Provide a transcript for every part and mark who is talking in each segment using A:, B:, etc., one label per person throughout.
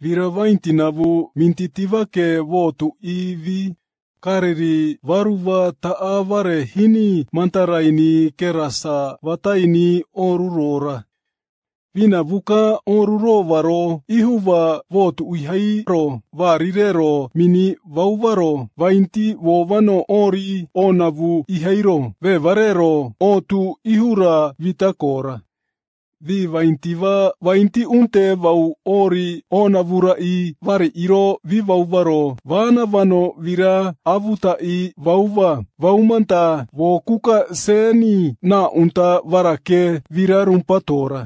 A: viravainti navu mintitivake votu ivi Kariri varuva taavare hini mantaraini kerasa vataini orurora vinavuka oruroovaro ihuva votuʻuihairo varirero mini vauvaro vainti vovano ori o navu ihairo vevarero otu ihura vitakora vi vaintiva vainti unte vau ori ona vurai vari iro vi vau varo vana vano vira avutai vauva vaumanta vokuka seni na unta varake vira rumpatora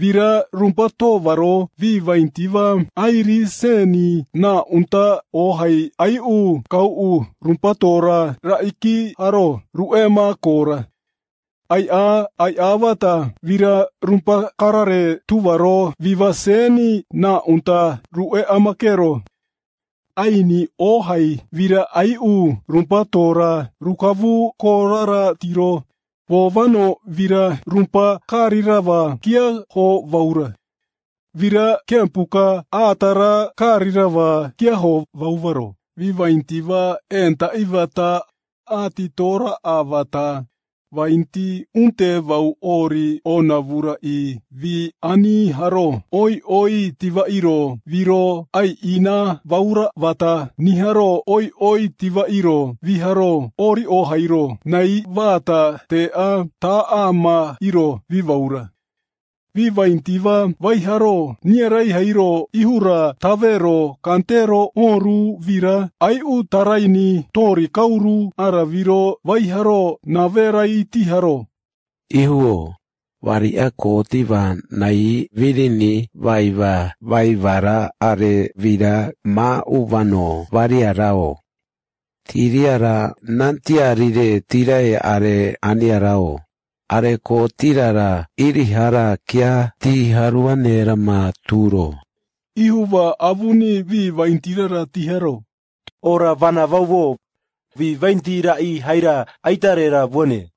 A: vira rumpato varo vi vaintiva airi seni na unta ohai ai u kau u rumpatora raiki haro ruema kora ai a ai avata vira rumpa karare tuvaro viva seni na unta rue amakero. Ai ni ohai vira ai u rumpa tora rukavu korara tiro povano vira rumpa karirava kia ho vaura. Vira kempuka atara karirava kia ho vauvaro. Viva intiva enta ivata atitora avata. va inti unte vau ori ona vura i vi ani haro oi oi tiva iro viro ai ina vaura vata ni haro oi oi tiva iro vi haro ori o hairo nai vata te a ta ama iro vi vaura Viva vivaintiva vaiharo niarai hairo ihura tavero kantero onru, vira ai u taraini tori kauru araviro vaiharo naverai tiharo
B: ihuo wari a ko nai virini vaiva vaivara are vira ma uvano wari arao. Tiriara nantiarire tirae are aniarao are ko tirara irihara kia tiharua nera mā tūro.
A: Ihuwa avuni vi vaintirara tiharo. Ora vana vauvo, vi vaintira i haira aitarera vone.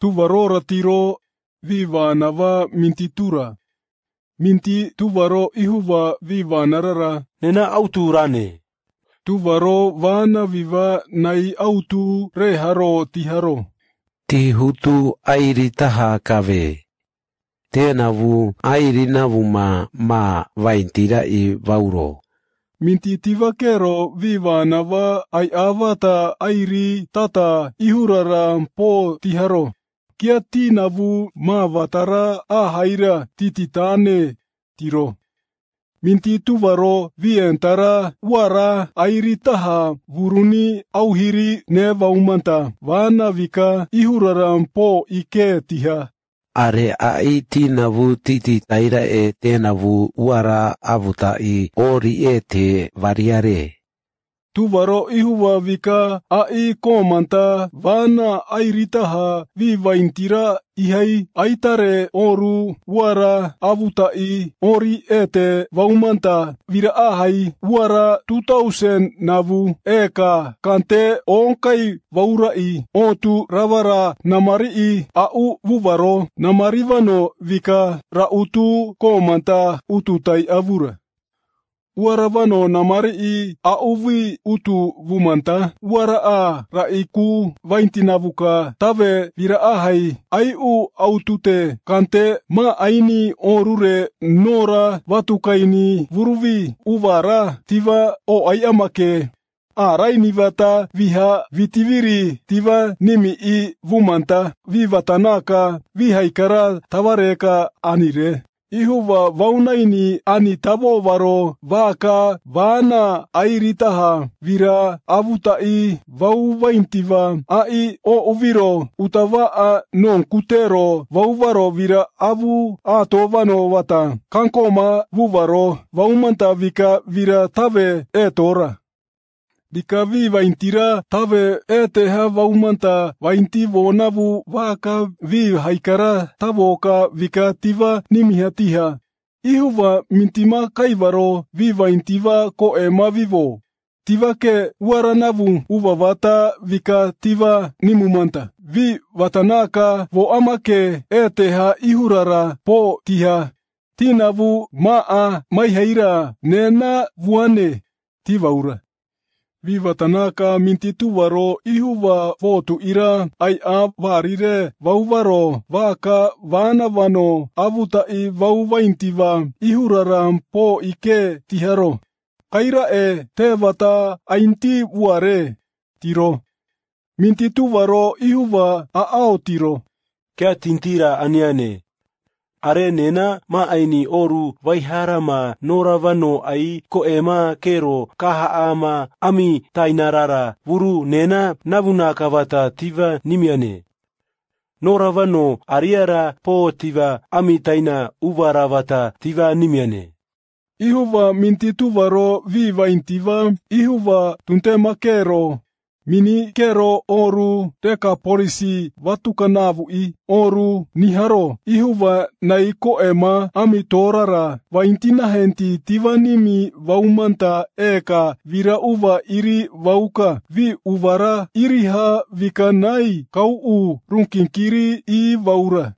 A: Tuvarora tiro vi vānava mintitura. Minti tuvaro ihuwa vi vānarara. Nena autu rane. Tuvaro vāna viva nai autu reharo tiharo.
B: Ti hutu airi taha kawe. Tēnā vu airi na vu mā mā vaintira i vauro.
A: Minti tiva kero viva na wa ai awata airi tata ihurara pō tiharo. Kia tīnā vu mā watara ahaira titi tiro minti tuvaro vientara wara airi taha vuruni auhiri ne vaumanta vana vika ihuraram po ike tiha.
B: Are ai tina vu titi taira e tena vu wara avuta i ori e te variare.
A: Tuvaro ihuwa vika ai komanta vana airitaha vivaintira ihai aitare oru wara avutai ori ete vaumanta vira ahai wara tutausen navu eka kante onkai vaurai otu ravara namarii au vuvaro namarivano vika rautu komanta ututai avura Wara vano na mari i a uvi utu vumanta, wara a ra i ku vaintina vuka tave vira ahai, ai u autute kante ma aini onrure nora watu kaini vuruvi uvara tiva o ai amake. A raini vata viha vitiviri tiva nimi i vumanta vivatanaka vihaikara tavareka anire ihu wa waunaini ani tavo waro waka wana airitaha vira avutai wau waintiwa ai o uviro utawaa non kutero wau waro vira avu a wano wata kankoma wuvaro waumanta vika vira tave etora. Dika vi vaintira tave e te ha vaumanta vainti vonavu vaka vi haikara tavoka vika tiva nimiha tiha. Ihuva mintima kaivaro vi vaintiva ko e mavivo. ke uaranavu uva vata vika tiva nimumanta. Vi vatanaka vo amake e teha ihurara po tiha. Tinavu maa maiheira nena vuane tivaura. Viva tanaka minti tuwaro ihu wa fotu ira ai a varire vauvaro vaka vana vano avuta i vauvaintiva ihurara po ike tiharo. Kaira e te vata ainti uare tiro. Minti tuwaro ihu wa a ao tiro. Kea tintira aniane are nena ma aini oru waiharama nora noravano ai ko e ma kero kaha ama ami tainarara vuru nena navuna kavata tiva nimiane. Noravano ariara po tiva ami taina uvaravata tiva nimiane. Ihuva mintituvaro viva intiva, ihuva tuntema kero. Mini kero oru teka polisi watukanavu i oru niharo ihuwa na iko ema amitorara torara wa intina henti tivanimi waumanta eka vira uva iri wauka vi uvara iri iriha vikanai kau u runkinkiri i waura.